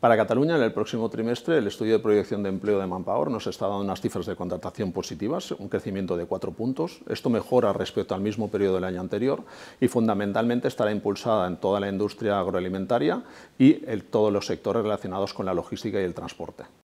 Para Cataluña, en el próximo trimestre, el estudio de proyección de empleo de Manpower nos está dando unas cifras de contratación positivas, un crecimiento de cuatro puntos. Esto mejora respecto al mismo periodo del año anterior y fundamentalmente estará impulsada en toda la industria agroalimentaria y en todos los sectores relacionados con la logística y el transporte.